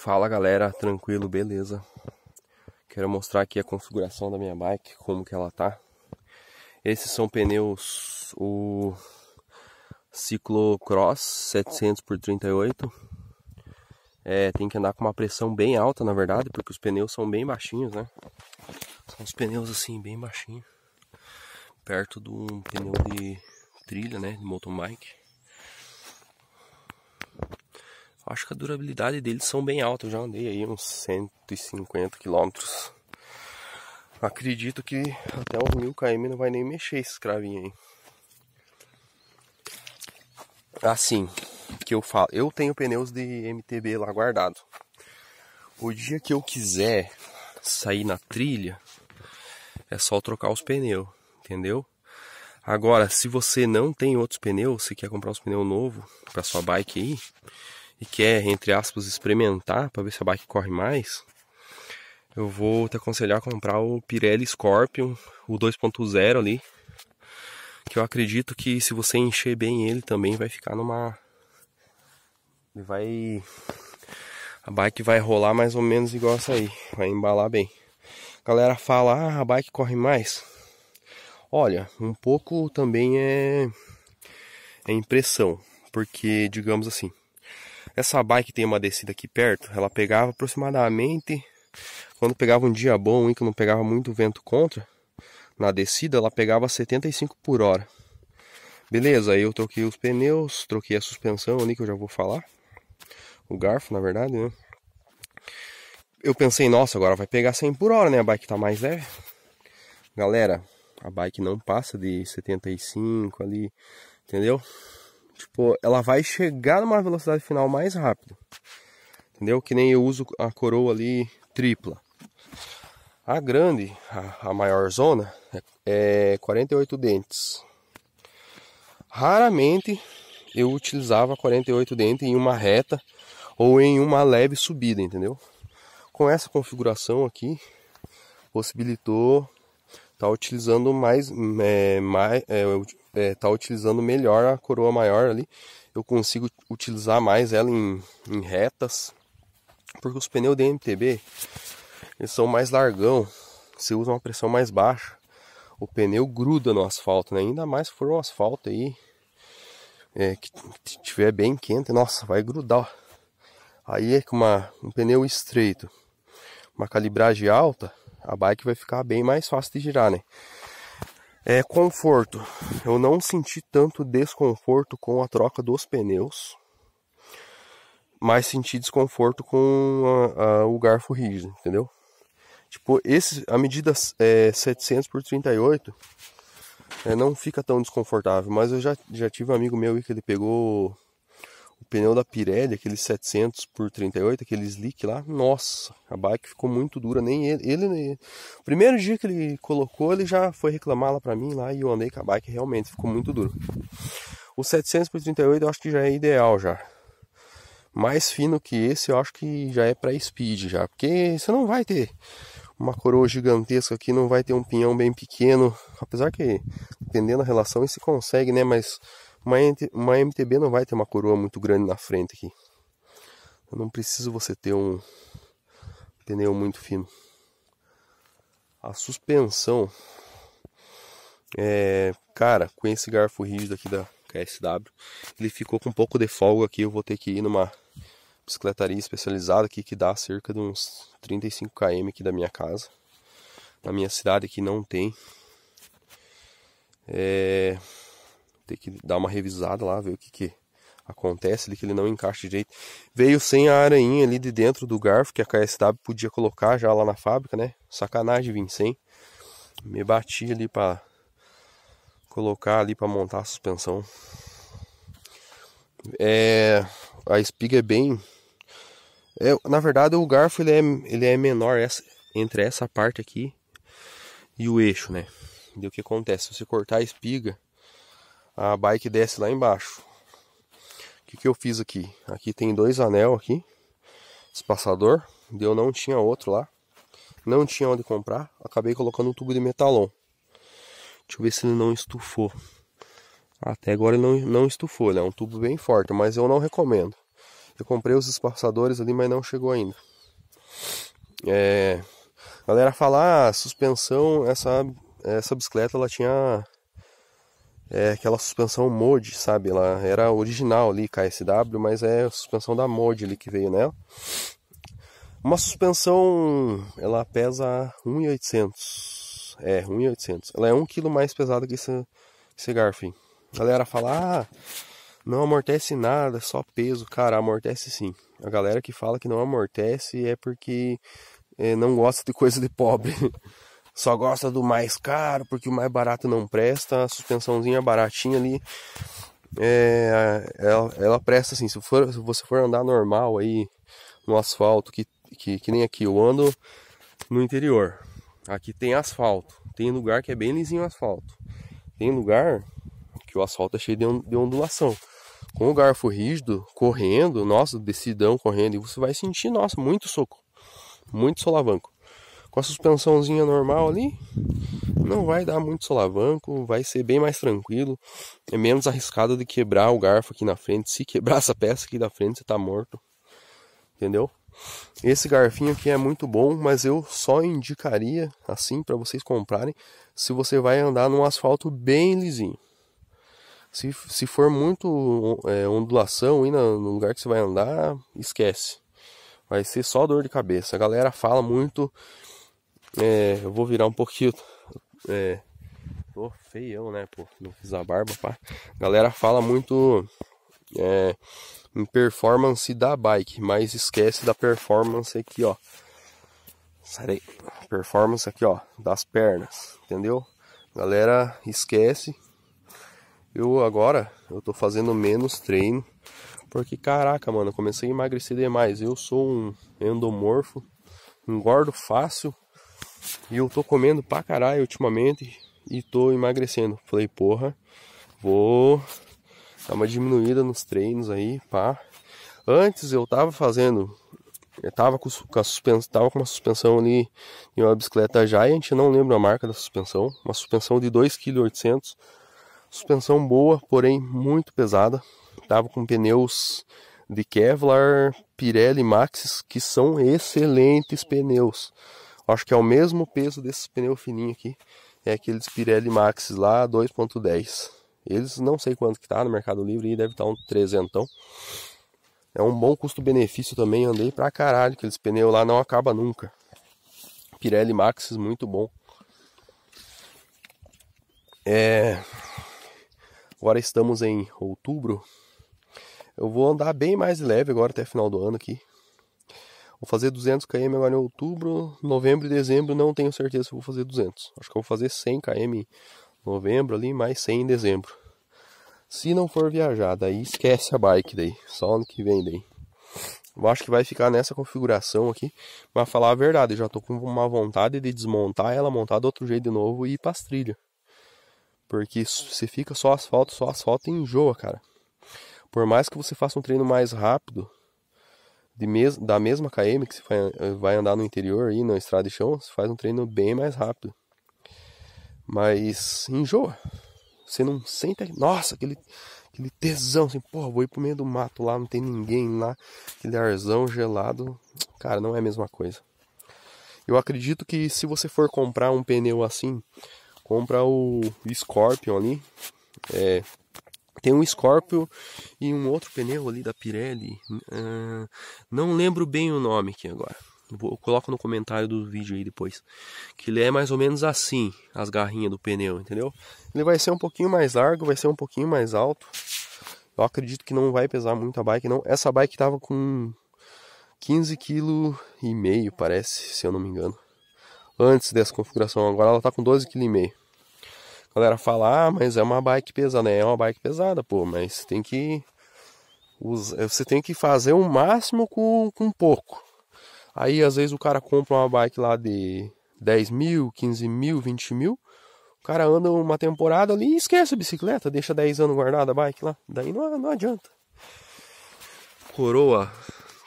Fala galera, tranquilo, beleza? Quero mostrar aqui a configuração da minha bike, como que ela tá. Esses são pneus o Ciclocross 700 por 38. É, tem que andar com uma pressão bem alta, na verdade, porque os pneus são bem baixinhos, né? São os pneus assim bem baixinhos, perto de um pneu de trilha, né, de mountain bike acho que a durabilidade deles são bem altas. já andei aí uns 150 quilômetros. Acredito que até uns 1000 km não vai nem mexer esse cravinho aí. Assim, que eu falo, eu tenho pneus de MTB lá guardado. O dia que eu quiser sair na trilha, é só trocar os pneus, entendeu? Agora, se você não tem outros pneus, e quer comprar uns pneus novo para sua bike aí, e quer, entre aspas, experimentar para ver se a bike corre mais, eu vou te aconselhar a comprar o Pirelli Scorpion, o 2.0 ali, que eu acredito que se você encher bem ele também vai ficar numa vai a bike vai rolar mais ou menos igual essa aí, vai embalar bem. A galera fala: ah, "A bike corre mais". Olha, um pouco também é é impressão, porque digamos assim, essa bike tem uma descida aqui perto, ela pegava aproximadamente quando pegava um dia bom e que não pegava muito vento contra, na descida ela pegava 75 por hora. Beleza, aí eu troquei os pneus, troquei a suspensão ali que eu já vou falar. O garfo, na verdade, né? Eu pensei, nossa, agora vai pegar 100 por hora, né? A bike tá mais leve. Galera, a bike não passa de 75 ali, entendeu? Tipo, ela vai chegar numa velocidade final mais rápido. Entendeu? Que nem eu uso a coroa ali tripla. A grande, a, a maior zona, é 48 é dentes. Raramente eu utilizava 48 dentes em uma reta ou em uma leve subida, entendeu? Com essa configuração aqui, possibilitou estar tá utilizando mais, é, mais é, é, tá utilizando melhor a coroa maior ali. Eu consigo utilizar mais ela em, em retas, porque os pneus DMTB eles são mais largão, você usa uma pressão mais baixa, o pneu gruda no asfalto, né? Ainda mais se for um asfalto aí é, que tiver bem quente, nossa, vai grudar. Aí é com uma, um pneu estreito, uma calibragem alta, a bike vai ficar bem mais fácil de girar, né? É conforto. Eu não senti tanto desconforto com a troca dos pneus, mas senti desconforto com a, a, o garfo rígido, entendeu? Tipo, esse, a medida é, 700 por 38 é, não fica tão desconfortável, mas eu já, já tive um amigo meu que ele pegou o pneu da Pirelli, aquele 700 por 38, aquele slick lá, nossa, a bike ficou muito dura, nem ele, ele nem... primeiro dia que ele colocou, ele já foi reclamar lá para mim lá e eu andei com a bike, realmente ficou muito duro O 700 por 38 eu acho que já é ideal já. Mais fino que esse, eu acho que já é para speed já, porque você não vai ter uma coroa gigantesca aqui, não vai ter um pinhão bem pequeno, apesar que dependendo da relação se consegue, né, mas uma MTB não vai ter uma coroa muito grande na frente aqui. Eu não preciso você ter um pneu muito fino. A suspensão, é, cara, com esse garfo rígido aqui da KSW, ele ficou com um pouco de folga aqui. Eu vou ter que ir numa bicicletaria especializada aqui que dá cerca de uns 35 km aqui da minha casa. Na minha cidade que não tem. É, ter que dar uma revisada lá, ver o que, que acontece ali, que ele não encaixa direito. Veio sem a aranha ali de dentro do garfo, que a KSW podia colocar já lá na fábrica, né? Sacanagem vim sem. Me bati ali para colocar ali para montar a suspensão. É, a espiga é bem é, na verdade o garfo ele é, ele é menor essa, entre essa parte aqui e o eixo, né? E o que acontece? Se você cortar a espiga, a bike desce lá embaixo. O que, que eu fiz aqui? Aqui tem dois anel aqui, espaçador. Eu não tinha outro lá, não tinha onde comprar. Acabei colocando um tubo de metalon. Deixa eu ver se ele não estufou. Até agora ele não, não estufou, ele é um tubo bem forte, mas eu não recomendo. Eu comprei os espaçadores ali, mas não chegou ainda. É, a galera falar ah, suspensão, essa, essa bicicleta ela tinha é aquela suspensão Mod, sabe? Ela era original ali, KSW, mas é a suspensão da Mod ali que veio nela. Né? Uma suspensão, ela pesa 1.800. É, 1.800. Ela é um quilo mais pesada que esse, esse Garfin. galera fala, ah, não amortece nada, é só peso. Cara, amortece sim. A galera que fala que não amortece é porque é, não gosta de coisa de pobre. só gosta do mais caro porque o mais barato não presta, a suspensãozinha baratinha ali. É, ela, ela, presta assim, se, for, se você for andar normal aí no asfalto, que, que, que nem aqui, eu ando no interior. Aqui tem asfalto, tem lugar que é bem lisinho o asfalto, tem lugar que o asfalto é cheio de, on, de ondulação. Com o garfo rígido, correndo, nossa, decidão correndo, e você vai sentir, nossa, muito soco, muito solavanco com a suspensãozinha normal ali, não vai dar muito solavanco, vai ser bem mais tranquilo, é menos arriscado de quebrar o garfo aqui na frente. Se quebrar essa peça aqui da frente, você tá morto, entendeu? Esse garfinho aqui é muito bom, mas eu só indicaria assim para vocês comprarem se você vai andar num asfalto bem lisinho. Se, se for muito é, ondulação aí no, no lugar que você vai andar, esquece. Vai ser só dor de cabeça. A galera fala muito é, eu vou virar um pouquinho. É, tô feião, né? Pô, não fiz a barba, pá. galera fala muito é, em performance da bike, mas esquece da performance aqui, ó. Performance aqui, ó, das pernas, entendeu? galera, esquece. Eu agora, eu tô fazendo menos treino. Porque, caraca, mano, comecei a emagrecer demais. Eu sou um endomorfo, engordo fácil e eu tô comendo pra caralho ultimamente e tô emagrecendo. Falei, porra, vou dar uma diminuída nos treinos aí, pá. Antes eu tava fazendo, eu tava com, com, a suspensão, tava com uma suspensão ali em uma bicicleta Giant, não lembro a marca da suspensão, uma suspensão de 2,8 kg. Suspensão boa, porém muito pesada. Tava com pneus de Kevlar, Pirelli Maxis, que são excelentes pneus. Acho que é o mesmo peso desse pneu fininho aqui. É aqueles Pirelli Max lá 2.10. Eles não sei quanto que tá no Mercado Livre e deve estar tá um trezentão. É um bom custo-benefício também. Andei pra caralho. Aqueles pneus lá não acaba nunca. Pirelli Maxis muito bom. É... Agora estamos em outubro. Eu vou andar bem mais leve agora até final do ano aqui. Vou fazer 200 km agora em outubro, novembro e dezembro não tenho certeza se vou fazer 200. Acho que vou fazer 100 km em novembro ali, mais 100 em dezembro. Se não for viajar, daí esquece a bike daí, só ano que vem daí. Eu acho que vai ficar nessa configuração aqui, mas falar a verdade, já tô com uma vontade de desmontar ela, montar do outro jeito de novo e ir pras trilhas. Porque se fica só asfalto, só asfalto enjoa, cara. Por mais que você faça um treino mais rápido, de mes da mesma KM que você vai, vai andar no interior aí, na estrada de chão, você faz um treino bem mais rápido. Mas enjoa. Você não sente, nossa, aquele, aquele tesão, assim, porra, vou ir pro meio do mato lá, não tem ninguém lá, aquele arzão gelado. Cara, não é a mesma coisa. Eu acredito que se você for comprar um pneu assim, compra o Scorpion ali, é, tem um Scorpio e um outro pneu ali da Pirelli. Uh, não lembro bem o nome aqui agora. Eu coloco no comentário do vídeo aí depois. Que ele é mais ou menos assim, as garrinhas do pneu, entendeu? Ele vai ser um pouquinho mais largo, vai ser um pouquinho mais alto. Eu acredito que não vai pesar muito a bike, não. Essa bike tava com 15 kg e meio, parece, se eu não me engano. Antes dessa configuração, agora ela tá com 12 kg e meio galera fala, ah, mas é uma bike pesada. É uma bike pesada, pô, mas tem que. Usar, você tem que fazer o máximo com, com pouco. Aí às vezes o cara compra uma bike lá de 10 mil, 15 mil, 20 mil. O cara anda uma temporada ali e esquece a bicicleta, deixa 10 anos guardada a bike lá. Daí não, não adianta. Coroa,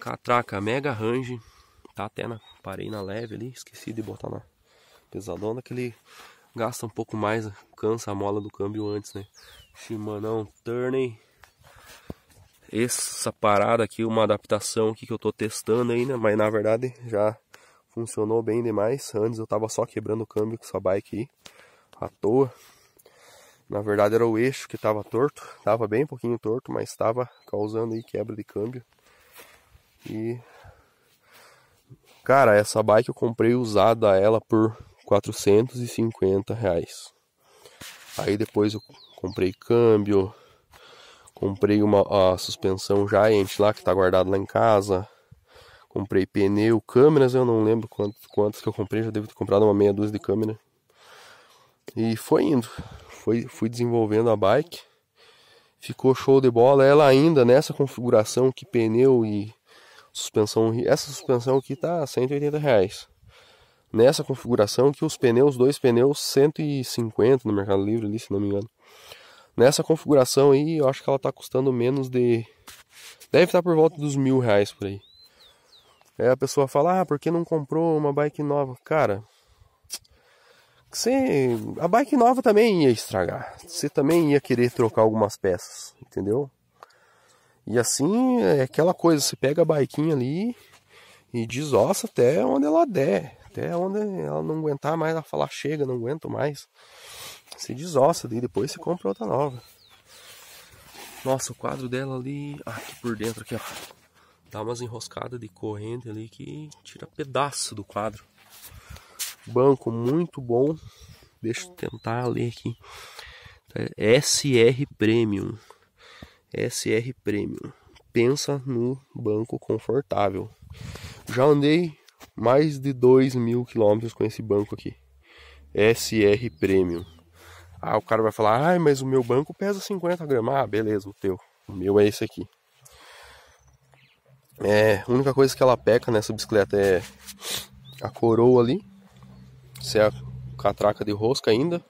catraca, mega range. Tá até na. Parei na leve ali, esqueci de botar na pesadona. Aquele gasta um pouco mais, cansa a mola do câmbio antes, né? Shimano Turning. Essa parada aqui, uma adaptação aqui que eu tô testando ainda, mas na verdade já funcionou bem demais. Antes eu tava só quebrando o câmbio com essa bike aí, à toa. Na verdade era o eixo que tava torto, tava bem um pouquinho torto, mas tava causando aí quebra de câmbio. E cara, essa bike eu comprei usada ela por 450 reais. Aí depois eu comprei câmbio, comprei uma a suspensão Giant lá que tá guardado lá em casa. Comprei pneu, câmeras, eu não lembro quantos, quantos que eu comprei, já devo ter comprado uma meia dúzia de câmera. E foi indo, foi, fui desenvolvendo a bike. Ficou show de bola, ela ainda nessa configuração que pneu e suspensão, essa suspensão aqui tá 180 reais nessa configuração que os pneus, dois pneus 150 no Mercado Livre ali, se não me engano. Nessa configuração aí, eu acho que ela tá custando menos de. Deve estar tá por volta dos mil reais por aí. Aí a pessoa fala, ah, por que não comprou uma bike nova? Cara, você, a bike nova também ia estragar. Você também ia querer trocar algumas peças, entendeu? E assim é aquela coisa, você pega a biquinha ali e desossa até onde ela der. Até onde ela não aguentar mais, ela falar chega, não aguento mais. Se desossa, daí depois se compra outra nova. Nossa, o quadro dela ali. Ah, aqui por dentro, aqui, ó. Dá umas enroscadas de corrente ali que tira pedaço do quadro. Banco muito bom. Deixa eu tentar ler aqui. Tá, SR Premium. SR Premium. Pensa no banco confortável. Já andei mais de 2 mil quilômetros com esse banco aqui. SR Premium. Ah, o cara vai falar, ai, mas o meu banco pesa 50 gramas. Ah, beleza, o teu. O meu é esse aqui. É, a única coisa que ela peca nessa bicicleta é a coroa ali. Se é a catraca de rosca ainda.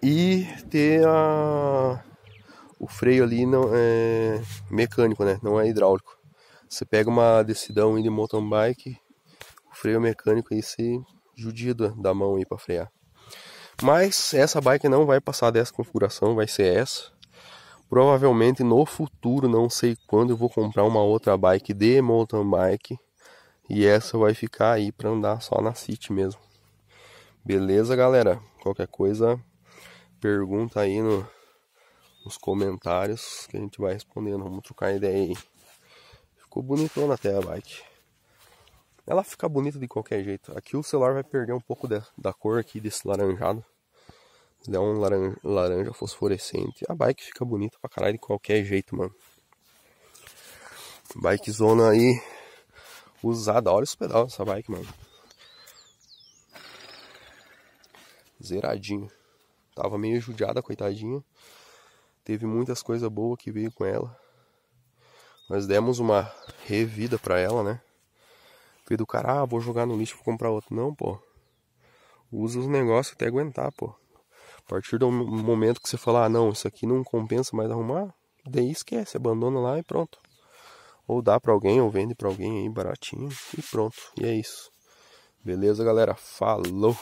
E ter a... o freio ali não é mecânico, né? Não é hidráulico. Você pega uma decisão aí de mountain bike, o freio mecânico aí se judia né, da mão aí para frear. Mas essa bike não vai passar dessa configuração, vai ser essa. Provavelmente no futuro, não sei quando, eu vou comprar uma outra bike de mountain bike. E essa vai ficar aí para andar só na City mesmo. Beleza, galera? Qualquer coisa, pergunta aí no, nos comentários que a gente vai respondendo. Vamos trocar ideia aí. Ficou bonitona até a bike. Ela fica bonita de qualquer jeito. Aqui o celular vai perder um pouco de, da cor aqui desse laranjado. Ele é um laranja, laranja fosforescente. A bike fica bonita pra caralho de qualquer jeito, mano. Bike zona aí usada. Olha os pedal dessa bike, mano. Zeradinho. Tava meio judiada, coitadinha. Teve muitas coisas boas que veio com ela. Nós demos uma revida para ela, né? Veio do cara, ah, vou jogar no lixo, vou comprar outro. Não, pô. Usa os negócios até aguentar, pô. A partir do momento que você falar, ah, não, isso aqui não compensa mais arrumar, daí esquece, abandona lá e pronto. Ou dá para alguém, ou vende para alguém aí baratinho e pronto. E é isso. Beleza, galera? Falou!